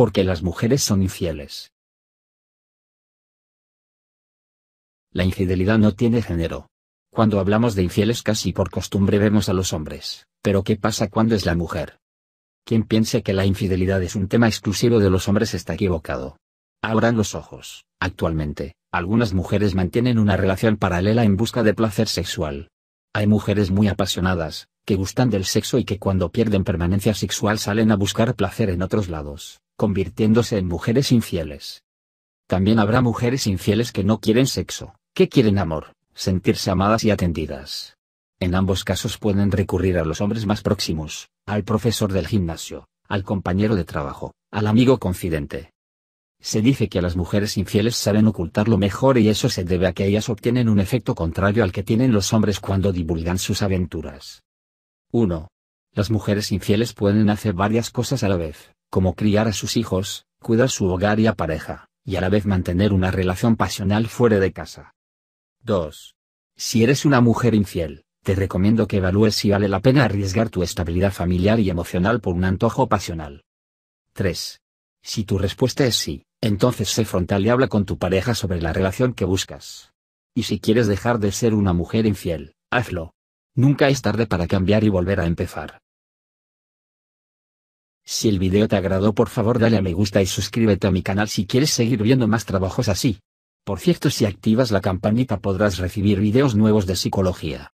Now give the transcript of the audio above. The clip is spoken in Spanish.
porque las mujeres son infieles. La infidelidad no tiene género. Cuando hablamos de infieles casi por costumbre vemos a los hombres, pero ¿qué pasa cuando es la mujer? Quien piense que la infidelidad es un tema exclusivo de los hombres está equivocado. Abran los ojos, actualmente, algunas mujeres mantienen una relación paralela en busca de placer sexual. Hay mujeres muy apasionadas, que gustan del sexo y que cuando pierden permanencia sexual salen a buscar placer en otros lados, convirtiéndose en mujeres infieles. También habrá mujeres infieles que no quieren sexo, que quieren amor, sentirse amadas y atendidas. En ambos casos pueden recurrir a los hombres más próximos, al profesor del gimnasio, al compañero de trabajo, al amigo confidente. Se dice que las mujeres infieles saben ocultarlo mejor y eso se debe a que ellas obtienen un efecto contrario al que tienen los hombres cuando divulgan sus aventuras. 1. Las mujeres infieles pueden hacer varias cosas a la vez como criar a sus hijos, cuidar su hogar y a pareja, y a la vez mantener una relación pasional fuera de casa. 2. Si eres una mujer infiel, te recomiendo que evalúes si vale la pena arriesgar tu estabilidad familiar y emocional por un antojo pasional. 3. Si tu respuesta es sí, entonces sé frontal y habla con tu pareja sobre la relación que buscas. Y si quieres dejar de ser una mujer infiel, hazlo. Nunca es tarde para cambiar y volver a empezar. Si el video te agradó por favor dale a me gusta y suscríbete a mi canal si quieres seguir viendo más trabajos así. Por cierto si activas la campanita podrás recibir videos nuevos de psicología.